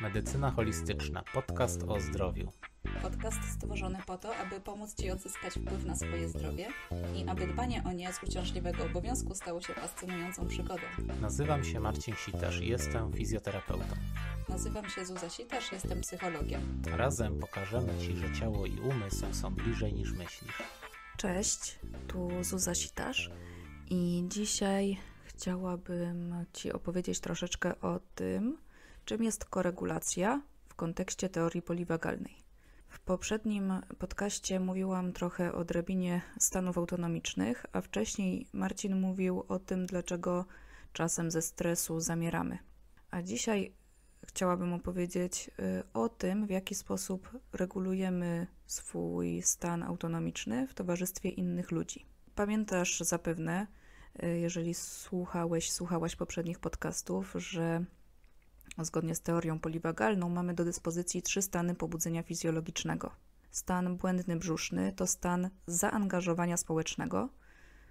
Medycyna Holistyczna podcast o zdrowiu. Podcast stworzony po to, aby pomóc Ci odzyskać wpływ na swoje zdrowie i aby dbanie o nie z uciążliwego obowiązku stało się fascynującą przygodą. Nazywam się Marcin Sitarz i jestem fizjoterapeutą. Nazywam się Zuza Sitarz, jestem psychologiem. Razem pokażemy Ci, że ciało i umysł są bliżej niż myślisz. Cześć, tu Zuza Sitarz i dzisiaj chciałabym Ci opowiedzieć troszeczkę o tym, czym jest koregulacja w kontekście teorii poliwagalnej. W poprzednim podcaście mówiłam trochę o drabinie stanów autonomicznych, a wcześniej Marcin mówił o tym, dlaczego czasem ze stresu zamieramy. A dzisiaj chciałabym opowiedzieć y, o tym, w jaki sposób regulujemy swój stan autonomiczny w towarzystwie innych ludzi. Pamiętasz zapewne, Y, jeżeli słuchałeś, słuchałaś poprzednich podcastów, że zgodnie z teorią poliwagalną mamy do dyspozycji trzy stany pobudzenia fizjologicznego. Stan błędny brzuszny to stan zaangażowania społecznego,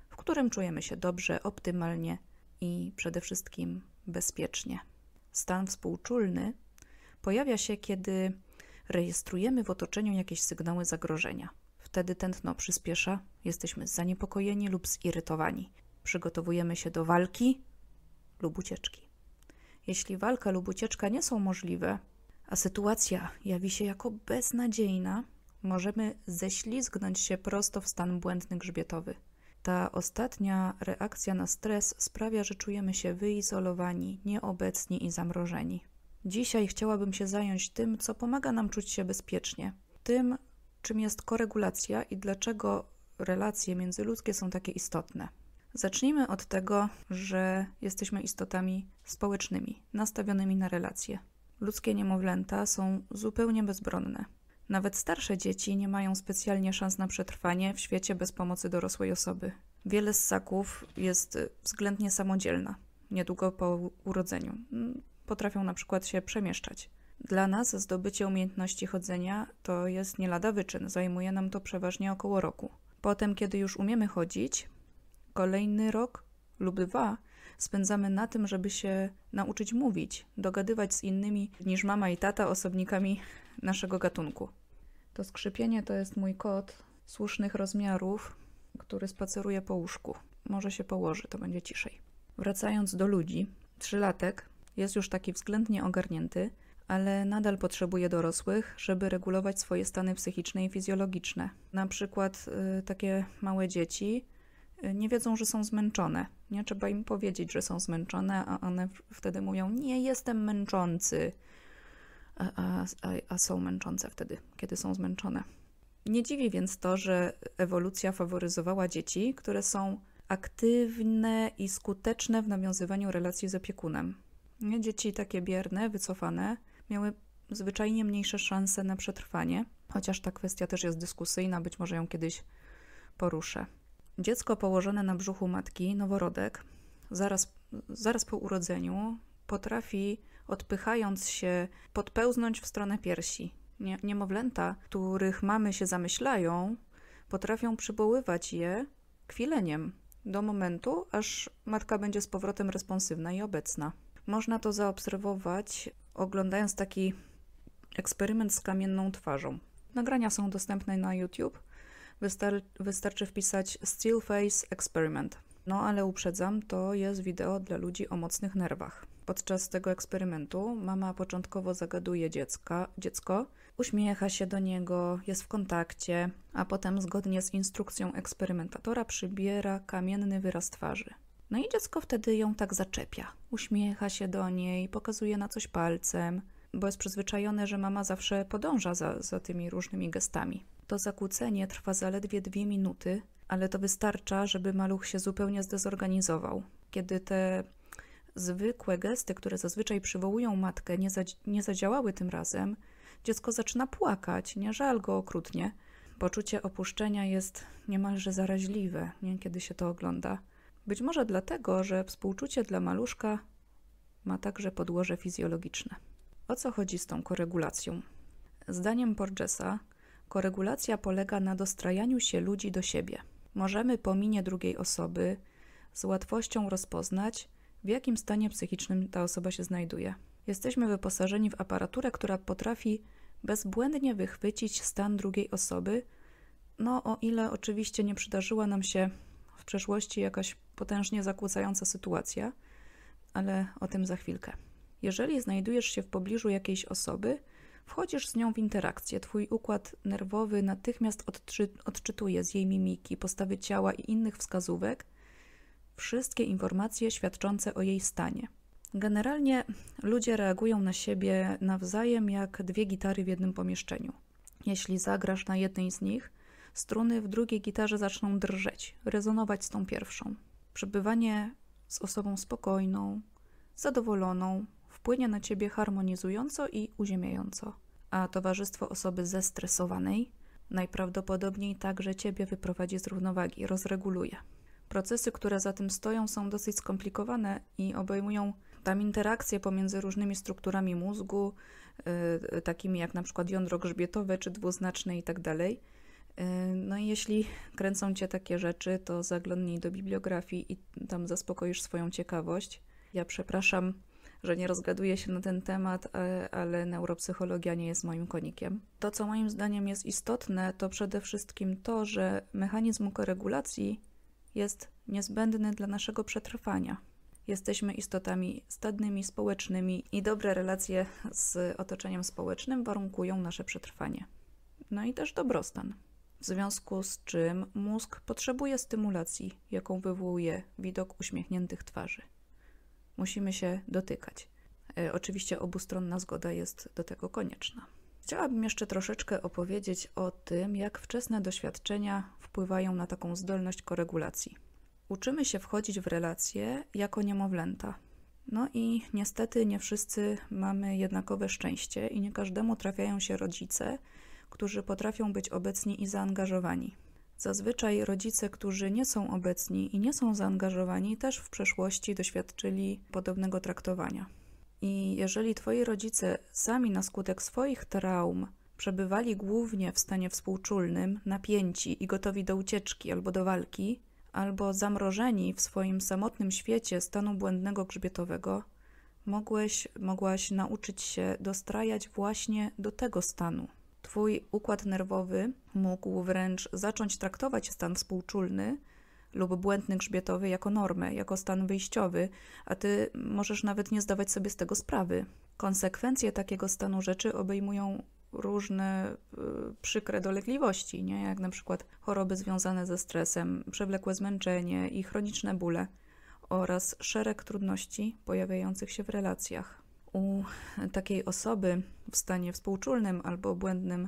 w którym czujemy się dobrze, optymalnie i przede wszystkim bezpiecznie. Stan współczulny pojawia się, kiedy rejestrujemy w otoczeniu jakieś sygnały zagrożenia. Wtedy tętno przyspiesza, jesteśmy zaniepokojeni lub zirytowani przygotowujemy się do walki lub ucieczki. Jeśli walka lub ucieczka nie są możliwe, a sytuacja jawi się jako beznadziejna, możemy ześlizgnąć się prosto w stan błędny grzbietowy. Ta ostatnia reakcja na stres sprawia, że czujemy się wyizolowani, nieobecni i zamrożeni. Dzisiaj chciałabym się zająć tym, co pomaga nam czuć się bezpiecznie, tym, czym jest koregulacja i dlaczego relacje międzyludzkie są takie istotne. Zacznijmy od tego, że jesteśmy istotami społecznymi, nastawionymi na relacje. Ludzkie niemowlęta są zupełnie bezbronne. Nawet starsze dzieci nie mają specjalnie szans na przetrwanie w świecie bez pomocy dorosłej osoby. Wiele ssaków jest względnie samodzielna, niedługo po urodzeniu. Potrafią na przykład się przemieszczać. Dla nas zdobycie umiejętności chodzenia to jest nie lada wyczyn, zajmuje nam to przeważnie około roku. Potem, kiedy już umiemy chodzić, Kolejny rok lub dwa spędzamy na tym, żeby się nauczyć mówić, dogadywać z innymi niż mama i tata, osobnikami naszego gatunku. To skrzypienie to jest mój kot słusznych rozmiarów, który spaceruje po łóżku. Może się położy, to będzie ciszej. Wracając do ludzi, trzylatek jest już taki względnie ogarnięty, ale nadal potrzebuje dorosłych, żeby regulować swoje stany psychiczne i fizjologiczne. Na przykład y, takie małe dzieci nie wiedzą, że są zmęczone. Nie trzeba im powiedzieć, że są zmęczone, a one wtedy mówią: Nie jestem męczący. A, a, a są męczące wtedy, kiedy są zmęczone. Nie dziwi więc to, że ewolucja faworyzowała dzieci, które są aktywne i skuteczne w nawiązywaniu relacji z opiekunem. Dzieci takie bierne, wycofane, miały zwyczajnie mniejsze szanse na przetrwanie, chociaż ta kwestia też jest dyskusyjna, być może ją kiedyś poruszę. Dziecko położone na brzuchu matki, noworodek, zaraz, zaraz po urodzeniu potrafi, odpychając się, podpełznąć w stronę piersi. Nie, niemowlęta, których mamy się zamyślają, potrafią przywoływać je kwileniem do momentu, aż matka będzie z powrotem responsywna i obecna. Można to zaobserwować oglądając taki eksperyment z kamienną twarzą. Nagrania są dostępne na YouTube. Wystar wystarczy wpisać Steel Face Experiment. No ale uprzedzam, to jest wideo dla ludzi o mocnych nerwach. Podczas tego eksperymentu mama początkowo zagaduje dziecka, dziecko, uśmiecha się do niego, jest w kontakcie, a potem zgodnie z instrukcją eksperymentatora przybiera kamienny wyraz twarzy. No i dziecko wtedy ją tak zaczepia. Uśmiecha się do niej, pokazuje na coś palcem, bo jest przyzwyczajone, że mama zawsze podąża za, za tymi różnymi gestami. To zakłócenie trwa zaledwie dwie minuty, ale to wystarcza, żeby maluch się zupełnie zdezorganizował. Kiedy te zwykłe gesty, które zazwyczaj przywołują matkę, nie, zadzi nie zadziałały tym razem, dziecko zaczyna płakać, nie żal go okrutnie. Poczucie opuszczenia jest niemalże zaraźliwe, nie? kiedy się to ogląda. Być może dlatego, że współczucie dla maluszka ma także podłoże fizjologiczne. O co chodzi z tą koregulacją? Zdaniem Borgesa Koregulacja polega na dostrajaniu się ludzi do siebie. Możemy po minie drugiej osoby z łatwością rozpoznać, w jakim stanie psychicznym ta osoba się znajduje. Jesteśmy wyposażeni w aparaturę, która potrafi bezbłędnie wychwycić stan drugiej osoby, no o ile oczywiście nie przydarzyła nam się w przeszłości jakaś potężnie zakłócająca sytuacja, ale o tym za chwilkę. Jeżeli znajdujesz się w pobliżu jakiejś osoby, Wchodzisz z nią w interakcję, twój układ nerwowy natychmiast odczy odczytuje z jej mimiki, postawy ciała i innych wskazówek wszystkie informacje świadczące o jej stanie. Generalnie ludzie reagują na siebie nawzajem jak dwie gitary w jednym pomieszczeniu. Jeśli zagrasz na jednej z nich, struny w drugiej gitarze zaczną drżeć, rezonować z tą pierwszą. Przebywanie z osobą spokojną, zadowoloną, wpłynie na ciebie harmonizująco i uziemiająco. A towarzystwo osoby zestresowanej najprawdopodobniej także ciebie wyprowadzi z równowagi, rozreguluje. Procesy, które za tym stoją, są dosyć skomplikowane i obejmują tam interakcje pomiędzy różnymi strukturami mózgu, yy, takimi jak na przykład jądro grzbietowe czy dwuznaczne itd. Tak yy, no i jeśli kręcą cię takie rzeczy, to zaglądnij do bibliografii i tam zaspokoisz swoją ciekawość. Ja przepraszam że nie rozgaduję się na ten temat, e, ale neuropsychologia nie jest moim konikiem. To, co moim zdaniem jest istotne, to przede wszystkim to, że mechanizm koregulacji jest niezbędny dla naszego przetrwania. Jesteśmy istotami stadnymi, społecznymi i dobre relacje z otoczeniem społecznym warunkują nasze przetrwanie. No i też dobrostan. W związku z czym mózg potrzebuje stymulacji, jaką wywołuje widok uśmiechniętych twarzy musimy się dotykać. E, oczywiście obustronna zgoda jest do tego konieczna. Chciałabym jeszcze troszeczkę opowiedzieć o tym, jak wczesne doświadczenia wpływają na taką zdolność koregulacji. Uczymy się wchodzić w relacje jako niemowlęta. No i niestety nie wszyscy mamy jednakowe szczęście i nie każdemu trafiają się rodzice, którzy potrafią być obecni i zaangażowani. Zazwyczaj rodzice, którzy nie są obecni i nie są zaangażowani, też w przeszłości doświadczyli podobnego traktowania. I jeżeli twoi rodzice sami na skutek swoich traum przebywali głównie w stanie współczulnym, napięci i gotowi do ucieczki albo do walki, albo zamrożeni w swoim samotnym świecie stanu błędnego grzbietowego, mogłeś, mogłaś nauczyć się dostrajać właśnie do tego stanu. Twój układ nerwowy mógł wręcz zacząć traktować stan współczulny lub błędny grzbietowy jako normę, jako stan wyjściowy, a ty możesz nawet nie zdawać sobie z tego sprawy. Konsekwencje takiego stanu rzeczy obejmują różne y, przykre dolegliwości, nie? jak na przykład choroby związane ze stresem, przewlekłe zmęczenie i chroniczne bóle oraz szereg trudności pojawiających się w relacjach u takiej osoby w stanie współczulnym albo błędnym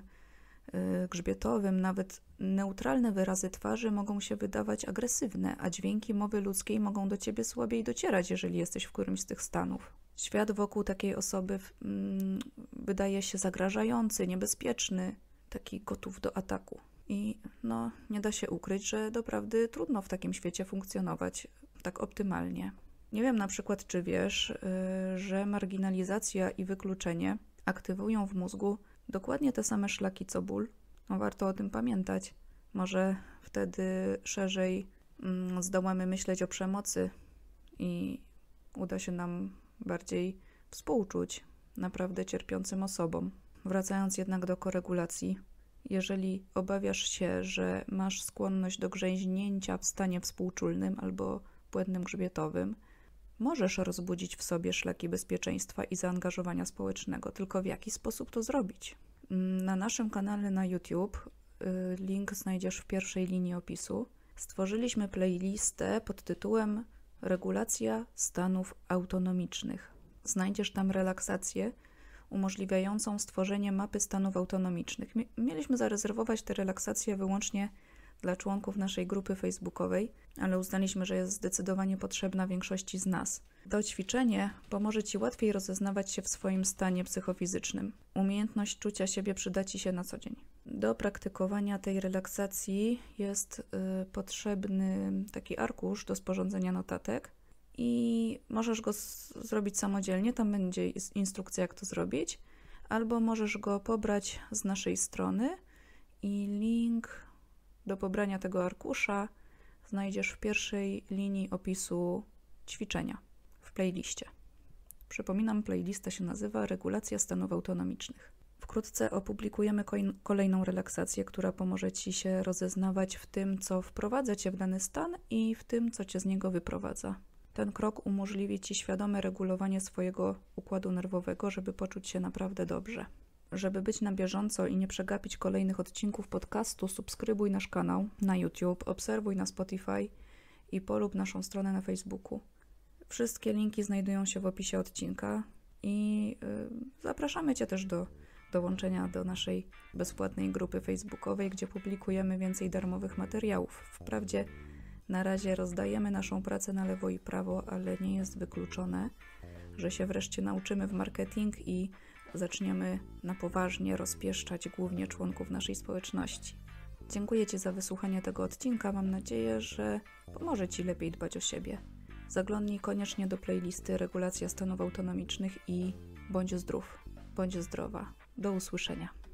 y, grzbietowym, nawet neutralne wyrazy twarzy mogą się wydawać agresywne, a dźwięki mowy ludzkiej mogą do ciebie słabiej docierać, jeżeli jesteś w którymś z tych stanów. Świat wokół takiej osoby mm, wydaje się zagrażający, niebezpieczny, taki gotów do ataku. I no, nie da się ukryć, że doprawdy trudno w takim świecie funkcjonować tak optymalnie. Nie wiem na przykład, czy wiesz, y, że marginalizacja i wykluczenie aktywują w mózgu dokładnie te same szlaki co ból. No, warto o tym pamiętać. Może wtedy szerzej mm, zdołamy myśleć o przemocy i uda się nam bardziej współczuć naprawdę cierpiącym osobom. Wracając jednak do koregulacji, jeżeli obawiasz się, że masz skłonność do grzęźnięcia w stanie współczulnym albo błędnym grzbietowym, Możesz rozbudzić w sobie szlaki bezpieczeństwa i zaangażowania społecznego, tylko w jaki sposób to zrobić? Mm, na naszym kanale na YouTube y, link znajdziesz w pierwszej linii opisu. Stworzyliśmy playlistę pod tytułem Regulacja stanów autonomicznych. Znajdziesz tam relaksację umożliwiającą stworzenie mapy stanów autonomicznych. Mieliśmy zarezerwować te relaksacje wyłącznie dla członków naszej grupy facebookowej, ale uznaliśmy, że jest zdecydowanie potrzebna większości z nas. To ćwiczenie pomoże Ci łatwiej rozeznawać się w swoim stanie psychofizycznym. Umiejętność czucia siebie przyda Ci się na co dzień. Do praktykowania tej relaksacji jest y, potrzebny taki arkusz do sporządzenia notatek i możesz go zrobić samodzielnie, tam będzie instrukcja jak to zrobić, albo możesz go pobrać z naszej strony i link do pobrania tego arkusza znajdziesz w pierwszej linii opisu ćwiczenia w playliście. Przypominam, playlista się nazywa Regulacja stanów autonomicznych. Wkrótce opublikujemy kolejną relaksację, która pomoże Ci się rozeznawać w tym, co wprowadza Cię w dany stan i w tym, co Cię z niego wyprowadza. Ten krok umożliwi Ci świadome regulowanie swojego układu nerwowego, żeby poczuć się naprawdę dobrze. Żeby być na bieżąco i nie przegapić kolejnych odcinków podcastu, subskrybuj nasz kanał na YouTube, obserwuj na Spotify i polub naszą stronę na Facebooku. Wszystkie linki znajdują się w opisie odcinka i y, zapraszamy Cię też do dołączenia do naszej bezpłatnej grupy facebookowej, gdzie publikujemy więcej darmowych materiałów. Wprawdzie na razie rozdajemy naszą pracę na lewo i prawo, ale nie jest wykluczone, że się wreszcie nauczymy w marketing i zaczniemy na poważnie rozpieszczać głównie członków naszej społeczności. Dziękuję Ci za wysłuchanie tego odcinka. Mam nadzieję, że pomoże Ci lepiej dbać o siebie. Zaglądnij koniecznie do playlisty Regulacja Stanów Autonomicznych i bądź zdrów, bądź zdrowa. Do usłyszenia.